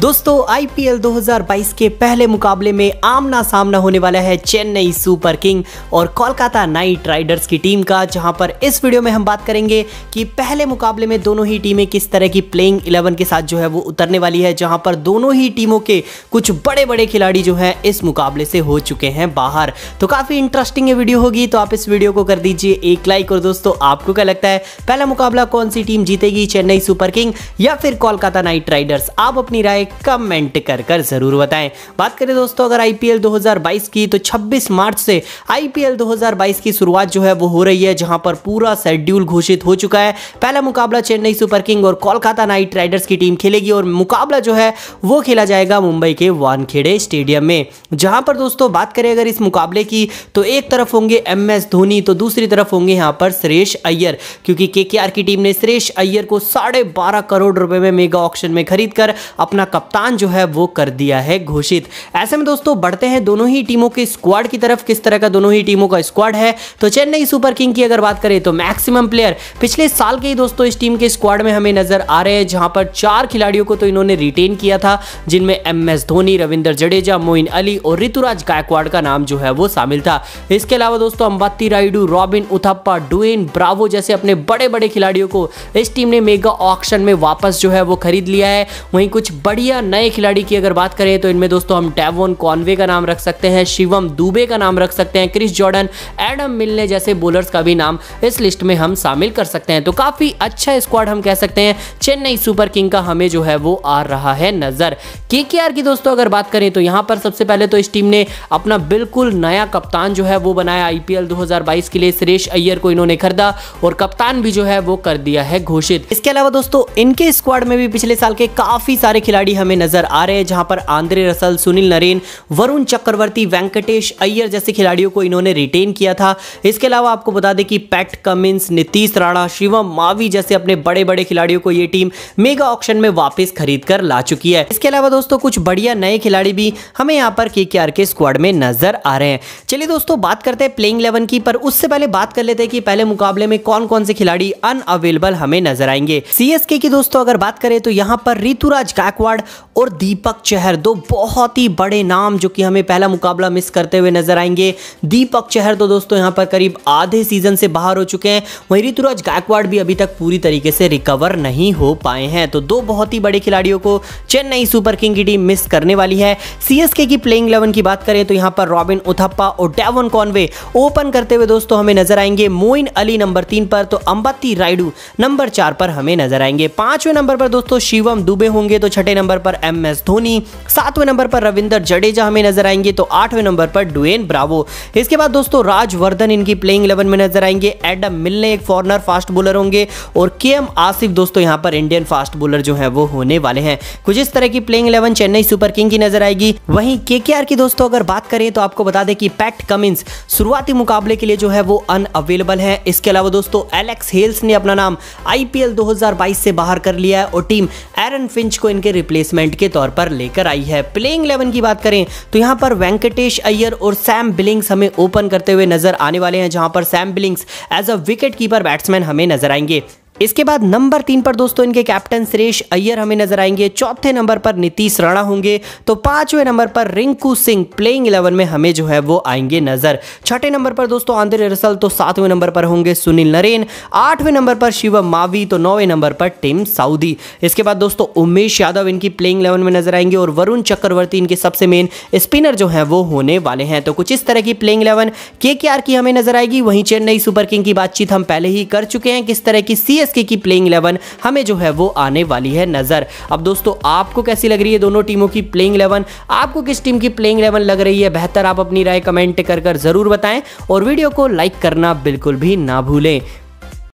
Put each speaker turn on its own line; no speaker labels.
दोस्तों आईपीएल 2022 के पहले मुकाबले में आमना सामना होने वाला है चेन्नई सुपर किंग और कोलकाता नाइट राइडर्स की टीम का जहां पर इस वीडियो में हम बात करेंगे कि पहले मुकाबले में दोनों ही टीमें किस तरह की प्लेइंग 11 के साथ जो है वो उतरने वाली है जहां पर दोनों ही टीमों के कुछ बड़े बड़े खिलाड़ी जो है इस मुकाबले से हो चुके हैं बाहर तो काफ़ी इंटरेस्टिंग ये वीडियो होगी तो आप इस वीडियो को कर दीजिए एक लाइक और दोस्तों आपको क्या लगता है पहला मुकाबला कौन सी टीम जीतेगी चेन्नई सुपर किंग या फिर कोलकाता नाइट राइडर्स आप अपनी राय कमेंट कर कर जरूर बताएं बात करें दोस्तों अगर आईपीएल 2022 की तो 26 मार्च से आईपीएल 2022 की शुरुआत जो है वो हो रही है जहां पर पूरा शेड्यूल घोषित हो चुका है पहला मुकाबला चेन्नई सुपर किंग और कोलकाता नाइट राइडर्स की टीम खेलेगी और मुकाबला जो है वो खेला जाएगा मुंबई के वानखेड़े स्टेडियम में जहां पर दोस्तों बात करें अगर इस मुकाबले की तो एक तरफ होंगे एम एस धोनी तो दूसरी तरफ होंगे यहां पर श्रेष अय्यर क्योंकि केकेआर की टीम ने श्रेष अय्यर को साढ़े बारह करोड़ रुपए में मेगा ऑक्शन में खरीदकर अपना कप्तान जो है वो कर दिया है घोषित ऐसे में दोस्तों बढ़ते हैं दोनों ही टीमों के स्क्वाड की तरफ किस तरह का दोनों ही टीमों का स्क्वाड है तो चेन्नई सुपर किंग की अगर बात करें तो मैक्सिमम प्लेयर पिछले साल के ही दोस्तों इस टीम के स्क्वाड में हमें नजर आ रहे हैं जहां पर चार खिलाड़ियों को तो इन्होंने रिटेन किया था जिनमें एम एस धोनी रविंदर जडेजा मोइन अली और ऋतुराज गायकवाड़ का नाम जो है वो शामिल था इसके अलावा दोस्तों Ambati Rayudu Robin Uthappa Dwayne Bravo जैसे अपने बड़े बड़े खिलाड़ियों को इस टीम ने मेगा ऑक्शन में वापस जो है वो खरीद लिया है वहीं कुछ बड़ी बढ़िया नए खिलाड़ी की अगर बात करें तो इनमें दोस्तों हम डेवोन कॉनवे का नाम रख सकते हैं शिवम दुबे का नाम रख सकते हैं क्रिस जॉर्डन एडम मिलने जैसे बोलर्स का भी नाम इस लिस्ट में हम शामिल कर सकते हैं तो काफ़ी अच्छा स्क्वाड हम कह सकते हैं चेन्नई सुपर किंग का हमें जो है वो आ रहा है नज़र के की दोस्तों अगर बात करें तो यहां पर सबसे पहले तो इस टीम ने अपना बिल्कुल नया कप्तान जो है वो बनाया आईपीएल 2022 के लिए सुरेश अय्यर को इन्होंने खरीदा और कप्तान भी जो है वो कर दिया है घोषित इसके अलावा दोस्तों इनके स्क्वाड में भी पिछले साल के काफी सारे खिलाड़ी खिलाड़ी हमें नजर आ रहे हैं जहां पर आंद्रे रसल सुनील नरेन वरुण चक्रवर्ती वेंकटेश अय्यर जैसे खिलाड़ियों को इन्होंने रिटेन किया था इसके अलावा आपको बता दें कि पैट कमिंस नीतीश राणा शिवम मावी जैसे अपने बड़े बड़े खिलाड़ियों को ये टीम मेगा ऑप्शन में वापिस खरीद कर ला चुकी है इसके अलावा दोस्तों कुछ बढ़िया नए खिलाड़ी भी हमें यहाँ पर के के स्क्वाड में नजर आ रहे हैं चलिए दोस्तों बात करते हैं प्लेइंग इलेवन की पर उससे पहले बात कर लेते हैं कि पहले मुकाबले में कौन कौन से खिलाड़ी अनअवेलेबल हमें नजर आएंगे सीएसके की दोस्तों अगर बात करें तो यहाँ पर ऋतुराज गायकवाड़ पहाड़ और दीपक चहर दो बहुत ही बड़े नाम जो कि हमें पहला मुकाबला मिस करते हुए नजर आएंगे दीपक चहर तो दोस्तों यहां पर करीब आधे सीजन से बाहर हो चुके हैं वहीं ऋतुराज गायकवाड़ भी अभी तक पूरी तरीके से रिकवर नहीं हो पाए हैं तो दो बहुत ही बड़े खिलाड़ियों को चेन्नई सुपर किंग की टीम मिस करने वाली है सीएसके की प्लेइंग इलेवन की बात करें तो यहां पर रॉबिन उथप्पा और डेवन कॉनवे ओपन करते हुए दोस्तों हमें नजर आएंगे मोइन अली नंबर तीन पर तो अंबत्ती राइडू नंबर चार पर हमें नजर आएंगे पांचवें नंबर पर दोस्तों शिवम दुबे होंगे तो छठे नंबर नंबर पर एम एस धोनी सातवें नंबर पर रविंदर जडेजा हमें नजर आएंगे तो आठवें नंबर पर डुएन ब्रावो इसके बाद दोस्तों राजवर्धन इनकी प्लेइंग इलेवन में नजर आएंगे एडम मिलने एक फॉरनर फास्ट बॉलर होंगे और के एम आसिफ दोस्तों यहाँ पर इंडियन फास्ट बॉलर जो है वो होने वाले हैं कुछ इस तरह की playing eleven Chennai super king की नजर आएगी वहीं के की दोस्तों अगर बात करें तो आपको बता दें कि पैट कमिंस शुरुआती मुकाबले के लिए जो है वो अन अवेलेबल है इसके अलावा दोस्तों एलेक्स हेल्स ने अपना नाम आईपीएल 2022 से बाहर कर लिया है और टीम एरन फिंच को इनके रिप्लेस रिप्लेसमेंट के तौर पर लेकर आई है प्लेइंग इलेवन की बात करें तो यहाँ पर वेंकटेश अय्यर और सैम बिलिंग्स हमें ओपन करते हुए नजर आने वाले हैं जहां पर Sam Billings as a wicket keeper batsman हमें नजर आएंगे इसके बाद नंबर तीन पर दोस्तों इनके कैप्टन सुरेश अय्यर हमें नजर आएंगे चौथे नंबर पर नीतीश राणा होंगे तो पांचवें नंबर पर रिंकू सिंह प्लेइंग इलेवन में हमें जो है वो आएंगे नजर छठे नंबर पर दोस्तों आंद्रे रसल तो सातवें नंबर पर होंगे सुनील नरेन आठवें नंबर पर शिवम मावी तो नौवें नंबर पर टिम साउदी इसके बाद दोस्तों उमेश यादव इनकी प्लेइंग इलेवन में नजर आएंगे और वरुण चक्रवर्ती इनके सबसे मेन स्पिनर जो है वो होने वाले हैं तो कुछ इस तरह की प्लेइंग इलेवन के की हमें नजर आएगी वहीं चेन्नई सुपर किंग की बातचीत हम पहले ही कर चुके हैं किस तरह की सी सीएसके की प्लेइंग इलेवन हमें जो है वो आने वाली है नज़र अब दोस्तों आपको कैसी लग रही है दोनों टीमों की प्लेइंग इलेवन आपको किस टीम की प्लेइंग इलेवन लग रही है बेहतर आप अपनी राय कमेंट कर कर ज़रूर बताएं और वीडियो को लाइक करना बिल्कुल भी ना भूलें